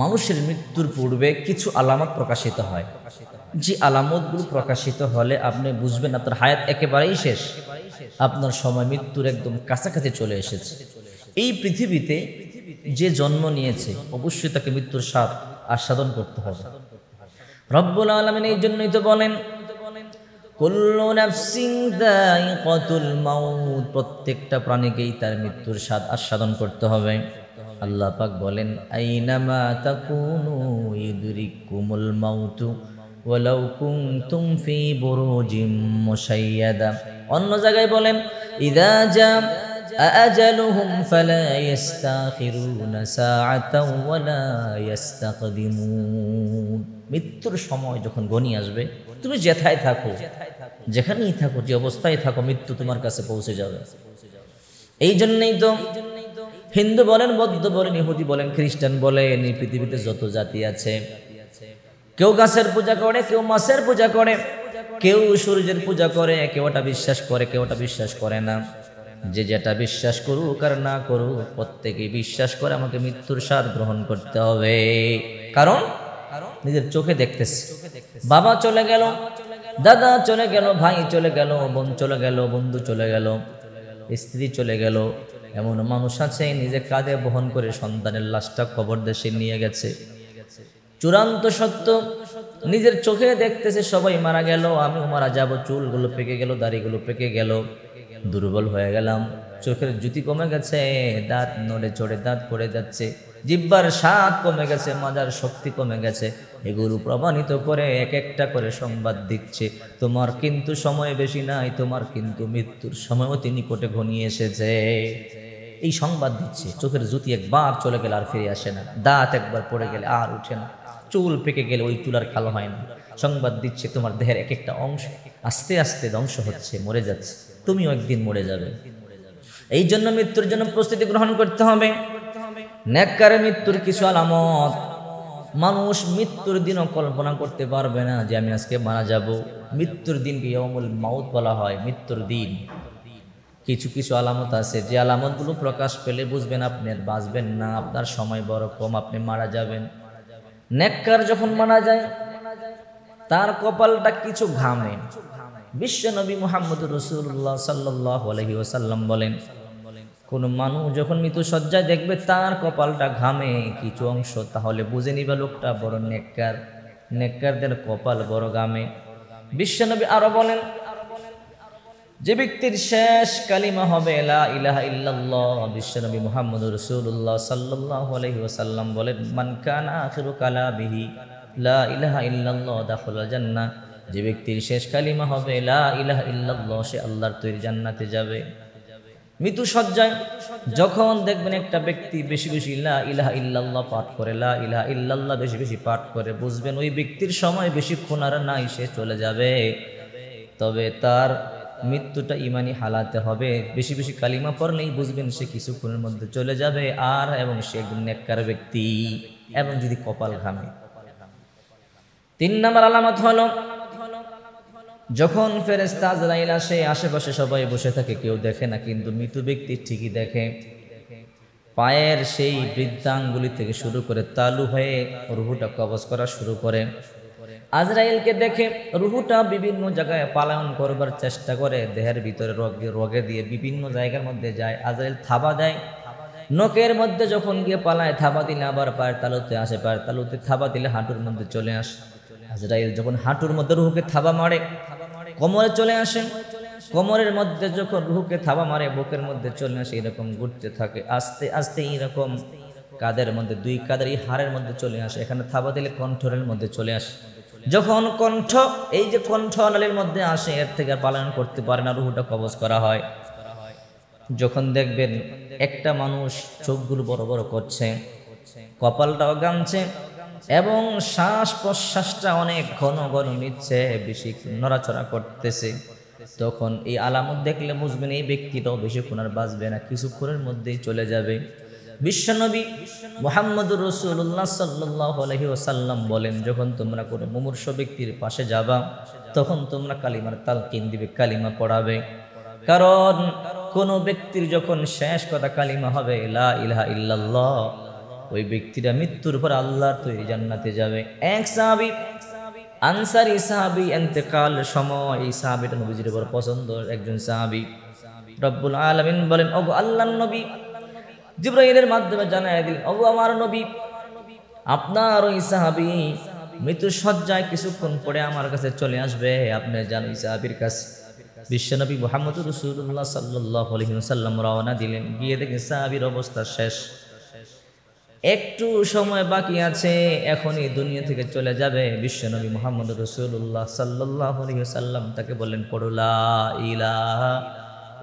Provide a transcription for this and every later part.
মানুষের মৃত্যুর পূর্বে কিছু আলামত প্রকাশিত হয় যে আলামতগুলো প্রকাশিত হলে আপনি বুঝবেন আপনার হায়াত একেবারেই শেষ আপনার সময় মৃত্যুর একদম কাছাকাছি চলে এসেছে এই পৃথিবীতে যে জন্ম নিয়েছে অবশ্যই তাকে মৃত্যুর স্বাদ আস্বাদন করতে হবে রব্বুল আলমিন এই জন্যই তো বলেন প্রত্যেকটা প্রাণীকেই তার মৃত্যুর স্বাদ আস্বাদন করতে হবে আল্লাহ পাক বলেন আইনামা তাকুনু ইদরিকুমুল মাউতু ওয়ালাউ কুনতুম ফি বুরুজিম মুশাইয়াদা অন্য জায়গায় বলেন ইদা জা আজালুহুম ফালা ইস্তাখিরুনা সাআতাও ওয়ালা ইস্তাকদিমুন মৃত্যুর সময় যখন গনি আসবে তুমি যেথায় থাকো যেখানেই থাকো যে অবস্থায় থাকো মৃত্যু তোমার কাছে পৌঁছে যাবে এই জন্যই তো হিন্দু বলেন বৌদ্ধ বলেন ইহুদি বলেন খ্রিস্টান বলেন এই পৃথিবীতে যত জাতি আছে কেউ গাছের পূজা করে কেউ মাছের পূজা করে কেউ সূর্যের পূজা করে কেউ ওটা বিশ্বাস করে কেউ ওটা বিশ্বাস করে না যে যেটা বিশ্বাস করুক আর না করুক প্রত্যেকে বিশ্বাস করে আমাকে মৃত্যুর স্বাদ গ্রহণ করতে হবে কারণ নিজের চোখে দেখতেছে বাবা চলে গেল দাদা চলে গেল ভাই চলে গেল বোন চলে গেল বন্ধু চলে গেল স্ত্রী চলে গেল এমন মানুষ আছে নিজে কাঁধে বহন করে সন্তানের লাশটা খবর দেশে নিয়ে গেছে চূড়ান্ত সত্য নিজের চোখে দেখতেছে সবাই মারা গেল আমিও মারা যাব চুলগুলো পেকে গেল দাড়িগুলো পেকে গেল দুর্বল হয়ে গেলাম চোখের জুতি কমে গেছে দাঁত নড়ে চড়ে দাঁত পড়ে যাচ্ছে জিব্বার স্বাদ কমে গেছে মাজার শক্তি কমে গেছে এগুলো প্রমাণিত করে এক একটা করে সংবাদ দিচ্ছে তোমার কিন্তু সময় বেশি নাই তোমার কিন্তু মৃত্যুর সময়ও তিনি কোটে ঘনিয়ে এসেছে এই সংবাদ দিচ্ছে চোখের জুতি একবার চলে গেলে আর ফিরে আসে না দাঁত একবার পড়ে গেলে আর উঠে না চুল পেকে গেলে ওই চুল আর হয় না সংবাদ দিচ্ছে তোমার দেহের এক একটা অংশ আস্তে আস্তে ধ্বংস হচ্ছে মরে যাচ্ছে তুমিও একদিন মরে যাবে এই জন্য মৃত্যুর জন্য প্রস্তুতি গ্রহণ করতে হবে নেককারে মৃত্যুর কিছু আলামত মানুষ মৃত্যুর দিনও কল্পনা করতে পারবে না যে আমি আজকে মারা যাব মৃত্যুর দিনকে ইয়মুল মাউত বলা হয় মৃত্যুর দিন কিছু কিছু আলামত আছে যে আলামতগুলো প্রকাশ পেলে বুঝবেন আপনি আর বাঁচবেন না আপনার সময় বড় কম আপনি মারা যাবেন নেককার যখন মারা যায় তার কপালটা কিছু ঘামে বিশ্ব নবী মোহাম্মদ রসুল্লাহ সাল্লাহ ওসাল্লাম বলেন কোনো মানুষ যখন মৃত্যু সজ্জায় দেখবে তার কপালটা ঘামে কিছু অংশ তাহলে বুঝে নিবে লোকটা বড় নেককার নেককারদের কপাল বড় ঘামে বিশ্বনবী আরো বলেন যে ব্যক্তির শেষ কালিমা হবে লা ইল্লাল্লাহ বিশ্বনবী মোহাম্মদ রসুল্লাহ সাল্লাসাল্লাম আলাইহি বলেন মান কানা লা ইলাহা ইল্লাল্লাহ জান্নাহ যে ব্যক্তির শেষ কালিমা হবে লা ইলাহা ইল্লাল্লাহ সে আল্লাহর তৈরি জান্নাতে যাবে মৃত্যু সজ্জায় যখন দেখবেন একটা ব্যক্তি বেশি বেশি লা ইলাহা ইল্লাল্লাহ পাঠ করে লা ইলাহা ইল্লাল্লাহ বেশি বেশি পাঠ করে বুঝবেন ওই ব্যক্তির সময় বেশিক্ষণ আর নাই সে চলে যাবে তবে তার মৃত্যুটা ইমানি হালাতে হবে বেশি বেশি কালিমা পড়লেই বুঝবেন সে কিছুক্ষণের মধ্যে চলে যাবে আর এবং সে একদম ব্যক্তি এবং যদি কপাল ঘামে তিন নম্বর আলামত হলো যখন ফেরেস্তা আজরাইল আসে আশেপাশে সবাই বসে থাকে কেউ দেখে না কিন্তু মৃত ব্যক্তি ঠিকই দেখে পায়ের সেই বৃদ্ধাঙ্গুলি থেকে শুরু করে তালু হয়ে রুহুটা কবজ করা শুরু করে আজরাইলকে দেখে রুহুটা বিভিন্ন জায়গায় পালায়ন করবার চেষ্টা করে দেহের ভিতরে রোগে রোগে দিয়ে বিভিন্ন জায়গার মধ্যে যায় আজরাইল থাবা দেয় নখের মধ্যে যখন গিয়ে পালায় থাবা দিলে আবার পায়ের তালুতে আসে পায়ের তালুতে থাবা দিলে হাঁটুর মধ্যে চলে আসে আজরাইল যখন হাঁটুর মধ্যে রুহুকে থাবা মারে কোমরে চলে আসে কোমরের মধ্যে যখন রুহুকে থাবা মারে বুকের মধ্যে চলে আসে এরকম ঘুরতে থাকে আস্তে আস্তে এরকম কাদের মধ্যে দুই কাদের এই হাড়ের মধ্যে চলে আসে এখানে থাবা দিলে কণ্ঠরের মধ্যে চলে আসে যখন কণ্ঠ এই যে কণ্ঠ নালীর মধ্যে আসে এর থেকে পালন করতে পারে না রুহুটা কবজ করা হয় যখন দেখবেন একটা মানুষ চোখগুলো বড় বড় করছে কপালটাও গামছে এবং শ্বাস প্রশ্বাসটা অনেক ঘন ঘন নিচ্ছে বেশি নড়াচড়া করতেছে তখন এই আলামত দেখলে বুঝবেন এই ব্যক্তিটাও বেশিক্ষণ আর বাঁচবে না কিছুক্ষণের মধ্যেই চলে যাবে বিশ্বনবী মোহাম্মদুর রসুল্লাহ সাল্লি ওসাল্লাম বলেন যখন তোমরা কোনো মুমূর্ষ ব্যক্তির পাশে যাবা তখন তোমরা কালিমার তালকিন দিবে কালিমা পড়াবে কারণ কোনো ব্যক্তির যখন শেষ কথা কালিমা হবে লা ইলাহা ইল্লাল্লাহ ওই ব্যক্তিরা মৃত্যুর পর আল্লাহর তৈরি জান্নাতে যাবে এক সাহাবি আনসারি সাহাবি কাল সময় এই সাহাবিটা নবীজির উপর পছন্দ একজন সাহাবি রব্বুল আলমিন বলেন ওগো আল্লাহ নবী জিব্রাহিলের মাধ্যমে জানাই দিল ও আমার নবী আপনার ওই সাহাবি মৃত্যু সজ্জায় কিছুক্ষণ পরে আমার কাছে চলে আসবে আপনি জান ওই সাহাবির কাছে বিশ্বনবী মোহাম্মদ রসুল্লাহ সাল্লাহ সাল্লাম রওনা দিলেন গিয়ে দেখেন সাহাবির অবস্থা শেষ একটু সময় বাকি আছে এখনই দুনিয়া থেকে চলে যাবে বিশ্বনবী মোহাম্মদ রসুল্লাহ সাল্লাহ সাল্লাম তাকে বললেন পড়ুলা ইলা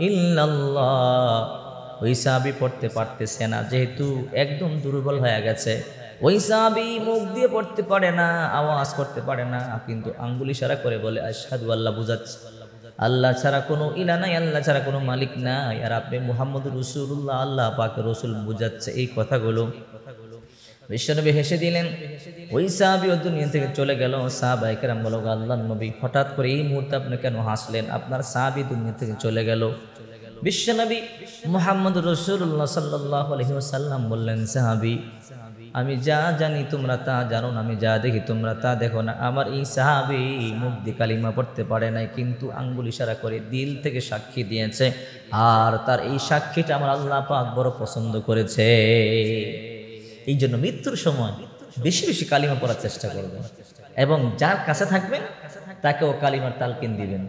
ইল্লাল্লাহ ওই সাহাবি পড়তে পারতেছে না যেহেতু একদম দুর্বল হয়ে গেছে ওই সাহাবি মুখ দিয়ে পড়তে পারে না আওয়াজ করতে পারে না কিন্তু আঙ্গুলি সারা করে বলে আশহাদু আল্লাহ বুঝাচ্ছে আল্লাহ ছাড়া কোনো ইলা নাই আল্লাহ ছাড়া কোনো মালিক নাই আর আপনি মোহাম্মদ রসুল্লাহ আল্লাহ পাকে রসুল বুঝাচ্ছে এই কথাগুলো বিশ্বনবী হেসে দিলেন ওই ও দুনিয়া থেকে চলে গেল সাহাবাইকেরাম বলো আল্লাহ নবী হঠাৎ করে এই মুহূর্তে আপনি কেন হাসলেন আপনার সাহাবি দুনিয়া থেকে চলে গেল বিশ্বনবী মোহাম্মদ রসুল্লাহ সাল্লাহ আলহিউসাল্লাম বললেন সাহাবি আমি যা জানি তোমরা তা জানো না আমি যা দেখি তোমরা তা দেখো না আমার এই সাহাবি মুখ দিয়ে কালিমা পড়তে পারে নাই কিন্তু আঙ্গুল ইশারা করে দিল থেকে সাক্ষী দিয়েছে আর তার এই সাক্ষীটা আমার আল্লাহ পাক বড় পছন্দ করেছে এই জন্য মৃত্যুর সময় বেশি বেশি কালিমা পড়ার চেষ্টা করবেন এবং যার কাছে থাকবেন তাকেও কালিমার তালকিন দিবেন